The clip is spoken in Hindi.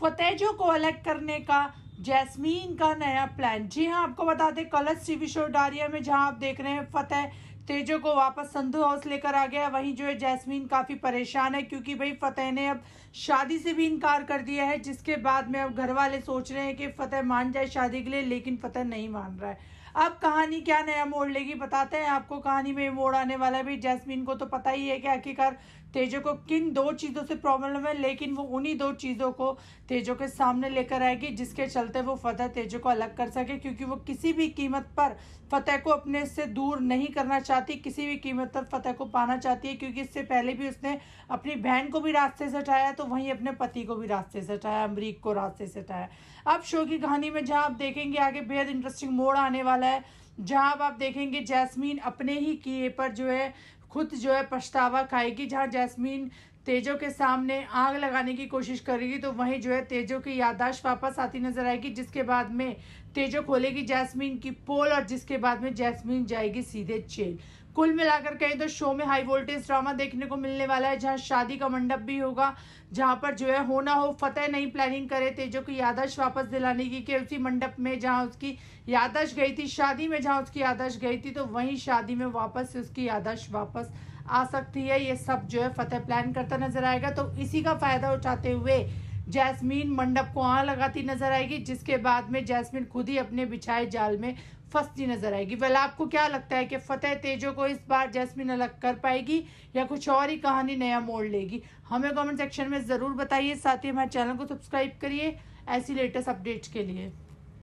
फतेजो को अलग करने का जैस्मीन का नया प्लान जी हाँ आपको बता दें कलर्स टीवी शो डारिया में जहाँ आप देख रहे हैं फतेह तेजो को वापस संधू हाउस लेकर आ गया वहीं जो है जैस्मीन काफ़ी परेशान है क्योंकि भाई फतेह ने अब शादी से भी इनकार कर दिया है जिसके बाद में अब घर वाले सोच रहे हैं कि फतेह मान जाए शादी के लिए लेकिन फतेह नहीं मान रहा है अब कहानी क्या नया मोड़ लेगी बताते हैं आपको कहानी में मोड़ आने वाला भी जैस्मीन को तो पता ही है कि आखिरकार तेजो को किन दो चीज़ों से प्रॉब्लम है लेकिन वो उन्हीं दो चीज़ों को तेजो के सामने लेकर आएगी जिसके चलते वो फतेह तेजो को अलग कर सके क्योंकि वो किसी भी कीमत पर फतेह को अपने से दूर नहीं करना चाहती किसी भी कीमत पर फतेह को पाना चाहती है क्योंकि इससे पहले भी उसने अपनी बहन को भी रास्ते से हटाया तो वहीं अपने पति को भी रास्ते से हटाया अमरीक को रास्ते से हटाया अब शो की कहानी में जहाँ आप देखेंगे आगे बेहद इंटरेस्टिंग मोड़ आने वाला है जहाँ आप देखेंगे जैस्मीन अपने ही किए पर जो है खुद जो है पछतावा खाएगी जहाँ जैस्मीन तेजो के सामने आग लगाने की कोशिश करेगी तो वहीं जो है तेजो की यादाश्त वापस आती नजर आएगी जिसके बाद में तेजो खोलेगी जैस्मीन की पोल और जिसके बाद में जैस्मीन जाएगी सीधे जेल कुल मिलाकर कहें तो शो में हाई वोल्टेज ड्रामा देखने को मिलने वाला है जहां शादी का मंडप भी होगा जहां पर जो है होना हो फतेह नहीं प्लानिंग करे तेजो की यादाश्त वापस दिलाने की कि उसी मंडप में जहां उसकी यादाश्त गई थी शादी में जहां उसकी यादाश्त गई थी तो वहीं शादी में वापस उसकी यादाश्त वापस आ सकती है ये सब जो है फतेह प्लान करता नजर आएगा तो इसी का फायदा उठाते हुए जैस्मीन मंडप को आ लगाती नजर आएगी जिसके बाद में जैस्मीन खुद ही अपने बिछाए जाल में फंसती नजर आएगी वेल आपको क्या लगता है कि फतेह तेजो को इस बार जैस्मिन अलग कर पाएगी या कुछ और ही कहानी नया मोड़ लेगी हमें कमेंट सेक्शन में ज़रूर बताइए साथ ही हमारे चैनल को सब्सक्राइब करिए ऐसी लेटेस्ट अपडेट्स के लिए